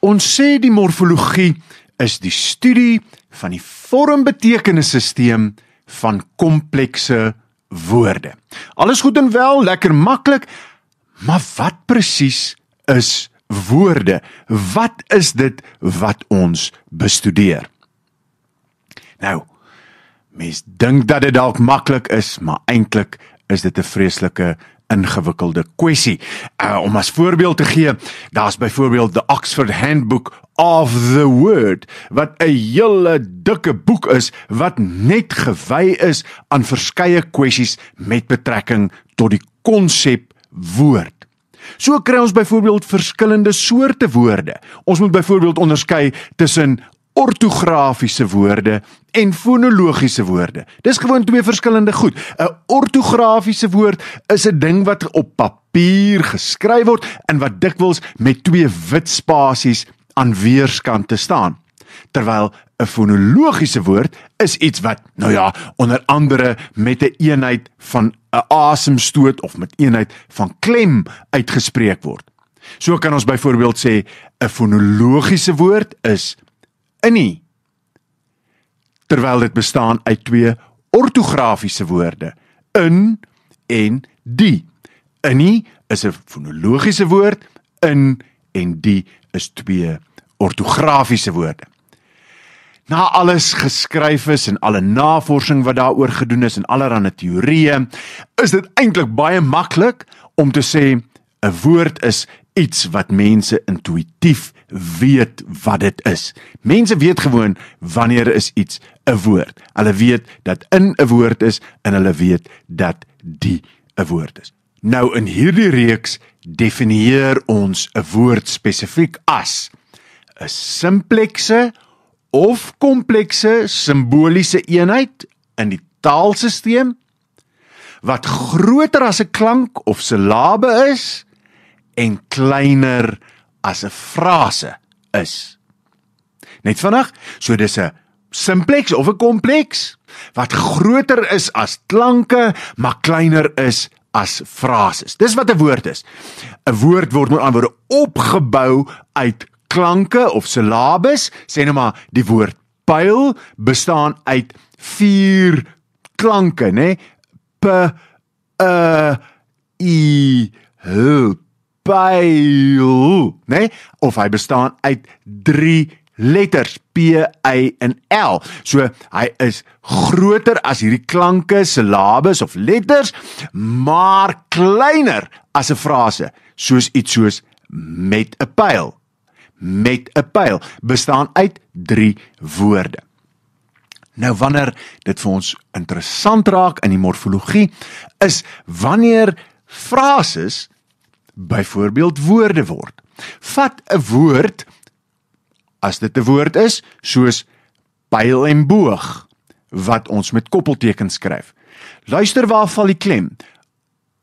Ons sê die morfologie is die studie van die vormbetekenisstelsel van komplekse woorde. Alles goed en wel, lekker maklik, maar wat presies is woorde? Wat is dit wat ons bestudeer? Nou, mense dink dat dit dalk maklik is, maar eintlik is dit 'n vreeslike ingewikkelde kwessie. Uh, om as voorbeeld te gee, daar's byvoorbeeld the Oxford Handbook of the Word wat 'n hele dikke boek is wat net gewy is aan verskeie kwessies met betrekking tot die konsep woord. So kry ons byvoorbeeld verskillende soorte woorde. Ons moet byvoorbeeld onderskei tussen ortografiese woorde en fonologiese woorde. Dis gewoon twee verskillende goed. 'n Ortografiese woord is 'n ding wat op papier geskryf word en wat dikwels met twee wit spasies aan weerskante staan. Terwyl 'n fonologiese woord is iets wat, nou ja, onder andere met 'n eenheid van 'n asemstoot of met eenheid van klem uitgespreek word. So kan ons byvoorbeeld sê 'n fonologiese woord is in nie. Terwyl dit bestaan uit twee ortografiese woorde, in en die. In nie is 'n fonologiese woord, in en die is twee ortografiese woorde. Na alles geskryf is en alle navorsing wat daaroor gedoen is en allerlei teorieë, is dit eintlik baie maklik om te sê 'n woord is iets wat mense intuïtief weet wat dit is. Mense weet gewoon wanneer is iets 'n woord. Hulle weet dat in 'n woord is en hulle weet dat die 'n woord is. Nou in hierdie reeks definieer ons 'n woord spesifiek as 'n simplekse of komplekse simboliese eenheid in die taalstelsel wat groter as 'n klank of silabe is en kleiner as 'n frase is. Net vinnig, so dis 'n simplex of 'n kompleks wat groter is as klanke, maar kleiner is as frases. Dis wat 'n woord is. 'n Woord word met ander opgebou uit klanke of silabes. Sê nou maar die woord pyl bestaan uit vier klanke, né? Nee? p e i h p pyl, né? Nee? Of hy bestaan uit 3 letters P, Y en L. So hy is groter as hierdie klanke, silabes of letters, maar kleiner as 'n frase, soos iets soos met 'n pyl. Met 'n pyl bestaan uit 3 woorde. Nou wanneer dit vir ons interessant raak in die morfologie is wanneer frases byvoorbeeld woorde word. Vat 'n woord as dit 'n woord is, soos pyl en boog wat ons met koppeltekens skryf. Luister waar val die klem?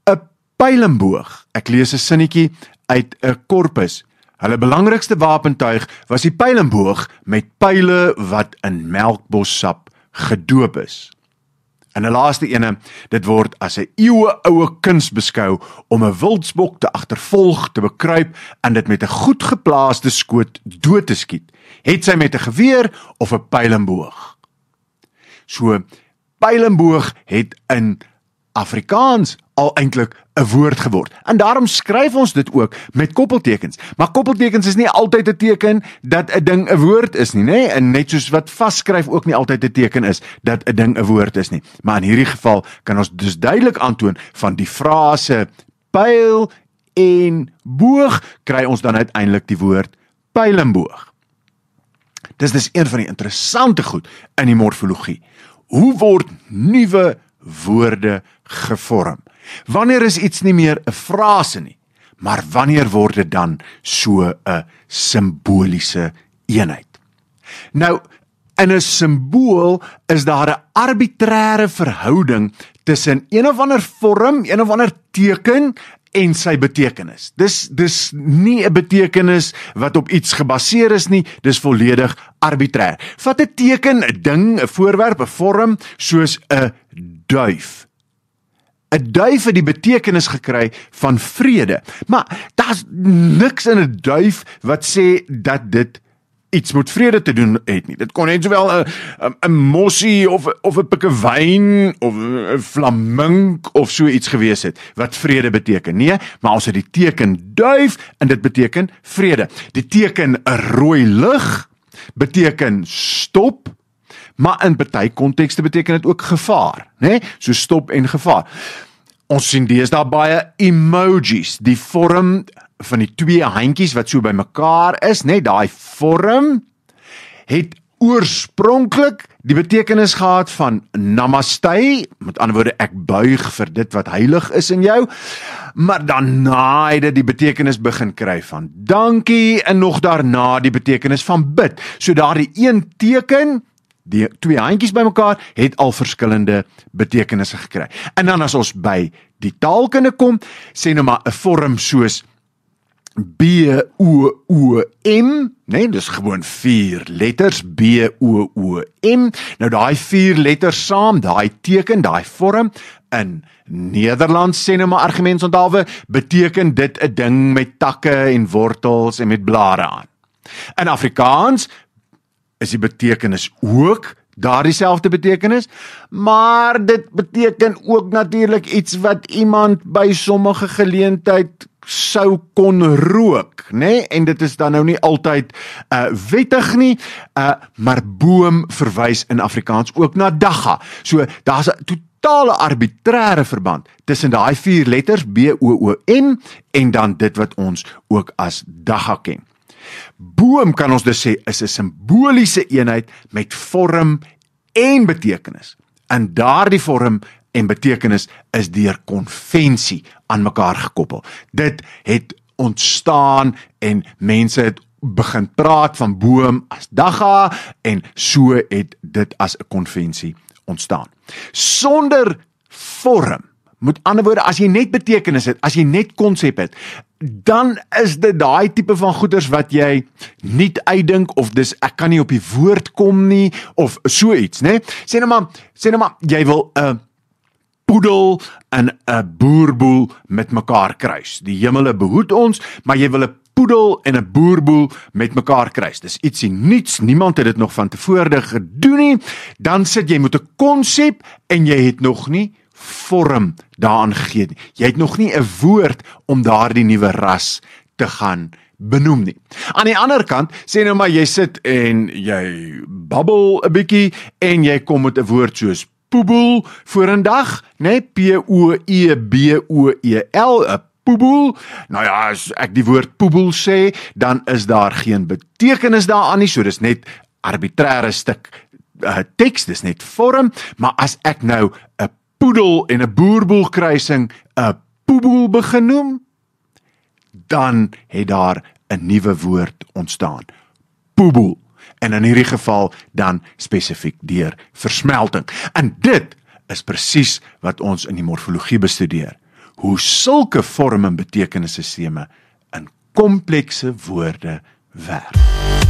'n Pyl en boog. Ek lees 'n sinnetjie uit 'n korpus. Hulle belangrikste wapentuig was die pyl en boog met pile wat in melkbossap gedoop is. En 'n laaste ene, dit word as 'n eeueoue kuns beskou om 'n wildsbok te agtervolg, te bekruip en dit met 'n goed geplaaste skoot dood te skiet. Het sy met 'n geweer of 'n pylenboog. So pylenboog het in Afrikaans al eintlik 'n woord geword. En daarom skryf ons dit ook met koppeltekens. Maar koppeltekens is nie altyd 'n teken dat 'n ding 'n woord is nie, nê? Nee? En net soos wat vasskryf ook nie altyd 'n teken is dat 'n ding 'n woord is nie. Maar in hierdie geval kan ons dus duidelik aandoon van die frase pyl en boog kry ons dan uiteindelik die woord pylenboog. Dis dis een van die interessante goed in die morfologie. Hoe word nuwe woorde gevorm. Wanneer is iets nie meer 'n frase nie, maar wanneer word dit dan so 'n simboliese eenheid? Nou, in 'n simbool is daar 'n arbitreëre verhouding tussen een of ander vorm, een of ander teken en sy betekenis. Dis dis nie 'n betekenis wat op iets gebaseer is nie, dis volledig arbitreër. Vat 'n teken, 'n ding, 'n voorwerp, 'n vorm soos 'n duif. 'n Duif het die betekenis gekry van vrede. Maar daar's niks in 'n duif wat sê dat dit iets met vrede te doen het nie. Dit kon net sowel 'n 'n mossie of of 'n pikkewyn of 'n flamink of so iets gewees het wat vrede beteken. Nee, maar ons het die teken duif en dit beteken vrede. Die teken 'n rooi lig beteken stop maar in baie kontekste beteken dit ook gevaar, nê? Nee? So stop en gevaar. Ons sien deesdae baie emojis, die vorm van die twee handjies wat so bymekaar is, nê? Nee? Daai vorm het oorspronklik die betekenis gehad van namaste, met ander woorde ek buig vir dit wat heilig is in jou. Maar daarna het dit die betekenis begin kry van dankie en nog daarna die betekenis van bid. So daardie een teken die twee handjies bymekaar het al verskillende betekenisse gekry. En dan as ons by die taalkunde kom, sê nou maar 'n vorm soos B O O M, nee, dis gewoon vier letters B O O M. Nou daai vier letters saam, daai teken, daai vorm in Nederland sê nou maar argumentsonthawe, beteken dit 'n ding met takke en wortels en met blare aan. In Afrikaans is die betekenis ook daardie selfde betekenis, maar dit beteken ook natuurlik iets wat iemand by sommige geleentheid sou kon rook, nê? Nee? En dit is dan nou nie altyd uh wettig nie, uh maar boom verwys in Afrikaans ook na dagga. So daar's 'n totale arbitreëre verband tussen daai vier letters B O O N en dan dit wat ons ook as dagga ken. Boom kan ons dus sê is 'n simboliese eenheid met vorm en betekenis. In daardie vorm en betekenis is deur konvensie aan mekaar gekoppel. Dit het ontstaan en mense het begin praat van boom as dagga en so het dit as 'n konvensie ontstaan. Sonder vorm Met ander woorde, as jy net betekenis het, as jy net konsep het, dan is dit daai tipe van goeders wat jy nie uitdink of dis ek kan nie op die woord kom nie of so iets, né? Nee? Sê nou maar, sê nou maar jy wil 'n uh, poedel en 'n uh, boerboel met mekaar kruis. Die hemele behoed ons, maar jy wil 'n poedel en 'n boerboel met mekaar kruis. Dis ietsie nuuts, niemand het dit nog van tevore gedoen nie. Dan sit jy met 'n konsep en jy het nog nie vorm daaraan gegee nie. Jy het nog nie 'n woord om daardie nuwe ras te gaan benoem nie. Aan die ander kant sê nou maar jy sit en jy babbel 'n bietjie en jy kom met 'n woord soos poebel voor 'n dag, né? Nee, P O E B O E L, 'n poebel. Nou ja, as ek die woord poebel sê, dan is daar geen betekenis daaraan nie. So dis net arbitreëre stuk uh, eh, teks, dis net vorm, maar as ek nou 'n poedel en 'n boerboel kruising 'n poeboel begin noem, dan het daar 'n nuwe woord ontstaan. Poeboel. En in hierdie geval dan spesifiek deur versmelting. En dit is presies wat ons in die morfologie bestudeer. Hoe sulke vorm en betekenisse seme in komplekse woorde werk.